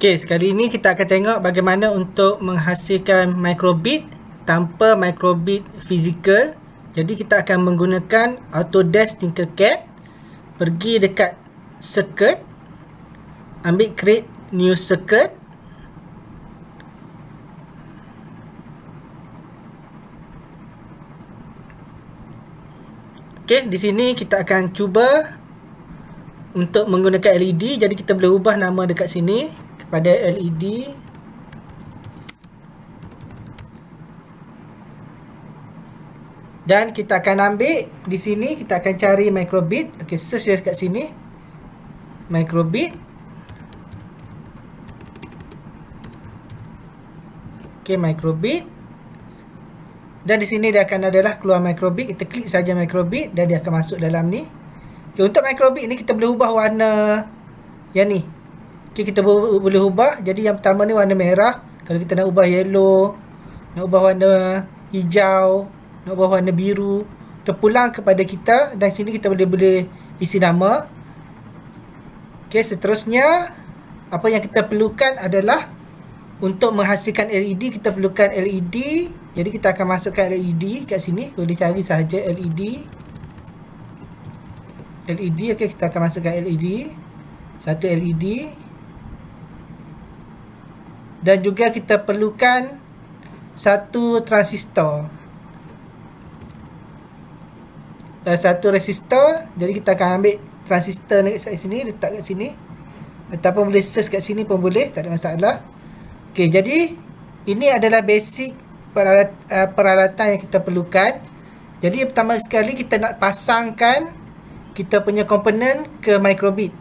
Okey, sekali ini kita akan tengok bagaimana untuk menghasilkan microbit tanpa microbit fizikal. Jadi kita akan menggunakan Autodesk Tinkercad. Pergi dekat circuit. Ambil create new circuit. Okey, di sini kita akan cuba untuk menggunakan LED. Jadi kita boleh ubah nama dekat sini pada LED dan kita akan ambil di sini kita akan cari microbit okey search dia dekat sini microbit okey microbit dan di sini dia akan adalah keluar microbit kita klik saja microbit dan dia akan masuk dalam ni okey untuk microbit ni kita boleh ubah warna yang ni okay, kita boleh ubah jadi yang pertama ni warna merah kalau kita nak ubah yellow nak ubah warna hijau nak ubah warna biru terpulang kepada kita dan sini kita boleh boleh isi nama Okay, seterusnya apa yang kita perlukan adalah untuk menghasilkan LED kita perlukan LED jadi kita akan masukkan LED kat sini boleh cari sahaja LED LED okay kita akan masukkan LED satu LED dan juga kita perlukan satu transistor dan satu resistor jadi kita akan ambil transistor ni kat sini letak kat sini ataupun boleh search kat sini pun boleh tak ada masalah okey jadi ini adalah basic peralatan, uh, eh, peralatan yang kita perlukan jadi pertama sekali kita nak pasangkan kita punya komponen ke microbit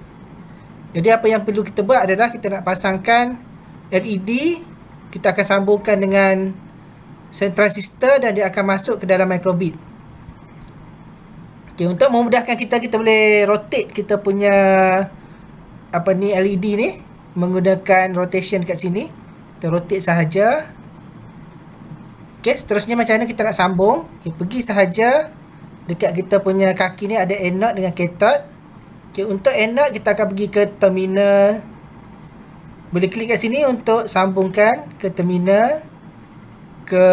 jadi apa yang perlu kita buat adalah kita nak pasangkan LED kita akan sambungkan dengan sen transistor dan dia akan masuk ke dalam microbit. Okey, untuk memudahkan kita kita boleh rotate kita punya apa ni LED ni menggunakan rotation kat sini. Kita rotate sahaja. Okey, seterusnya macam mana kita nak sambung? Okay, pergi sahaja dekat kita punya kaki ni ada anode dengan cathode. Okey, untuk anode kita akan pergi ke terminal boleh klik kat sini untuk sambungkan ke terminal ke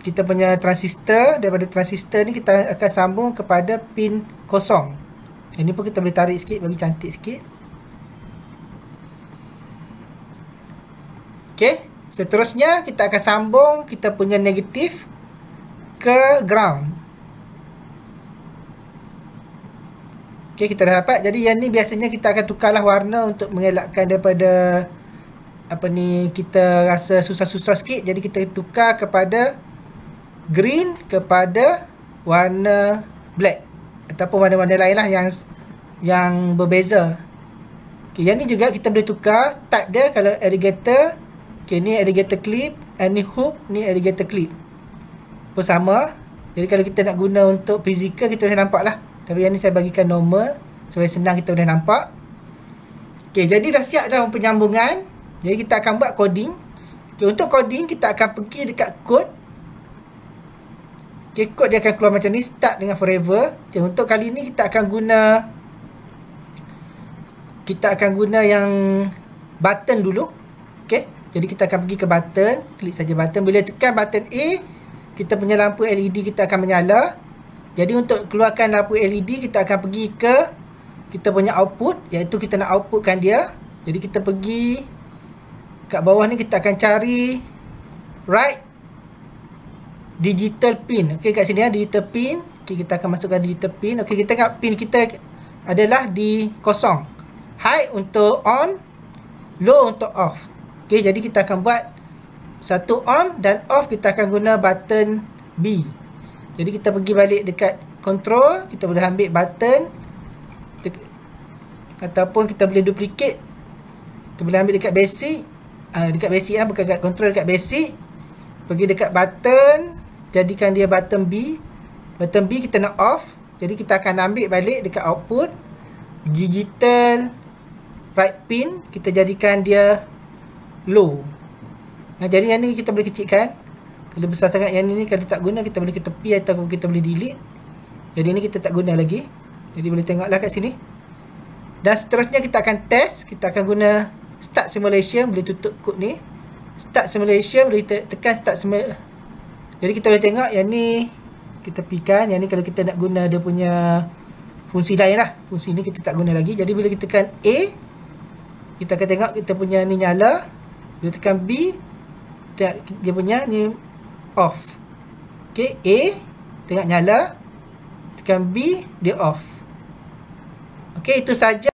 kita punya transistor daripada transistor ni kita akan sambung kepada pin kosong. Ini pun kita boleh tarik sikit bagi cantik sikit. Okey, seterusnya kita akan sambung kita punya negatif ke ground. Okey kita dah dapat. Jadi yang ni biasanya kita akan tukarlah warna untuk mengelakkan daripada apa ni kita rasa susah-susah sikit. Jadi kita tukar kepada green kepada warna black ataupun warna-warna lainlah yang yang berbeza. Okey yang ni juga kita boleh tukar type dia kalau alligator. Okey ni alligator clip, any hook, ni alligator clip. Pun sama. Jadi kalau kita nak guna untuk physical kita boleh nampaklah tapi yang ni saya bagikan normal supaya senang kita boleh nampak. Okay, jadi dah siap dah penyambungan. Jadi kita akan buat coding. Okay, untuk coding kita akan pergi dekat code. Okay, code dia akan keluar macam ni start dengan forever. Okay, untuk kali ni kita akan guna kita akan guna yang button dulu. Okay, Jadi kita akan pergi ke button, klik saja button. Bila tekan button A, kita punya lampu LED kita akan menyala. Jadi untuk keluarkan lampu LED kita akan pergi ke kita punya output iaitu kita nak outputkan dia. Jadi kita pergi kat bawah ni kita akan cari right digital pin. Okey kat sini ya digital pin. Okey kita akan masukkan digital pin. Okey kita ingat pin kita adalah di kosong. High untuk on, low untuk off. Okey jadi kita akan buat satu on dan off kita akan guna button B. Jadi kita pergi balik dekat control, kita boleh ambil button ataupun kita boleh duplicate. Kita boleh ambil dekat basic, uh, dekat basic lah, bukan dekat control, dekat basic. Pergi dekat button, jadikan dia button B. Button B kita nak off. Jadi kita akan ambil balik dekat output digital right pin kita jadikan dia low. Nah, jadi yang ni kita boleh kecilkan bila besar sangat yang ini kalau tak guna kita boleh kita pi atau kita boleh delete. Jadi ini kita tak guna lagi. Jadi boleh tengoklah kat sini. Dan seterusnya kita akan test, kita akan guna start simulation, boleh tutup kod ni. Start simulation boleh tekan start simulation. Jadi kita boleh tengok yang ni kita pikan, yang ni kalau kita nak guna dia punya fungsi lain lah. Fungsi ni kita tak guna lagi. Jadi bila kita tekan A, kita akan tengok kita punya ni nyala. Bila tekan B, dia punya ni off. Okay, A tengah nyala. Tekan B, dia off. Okay, itu saja.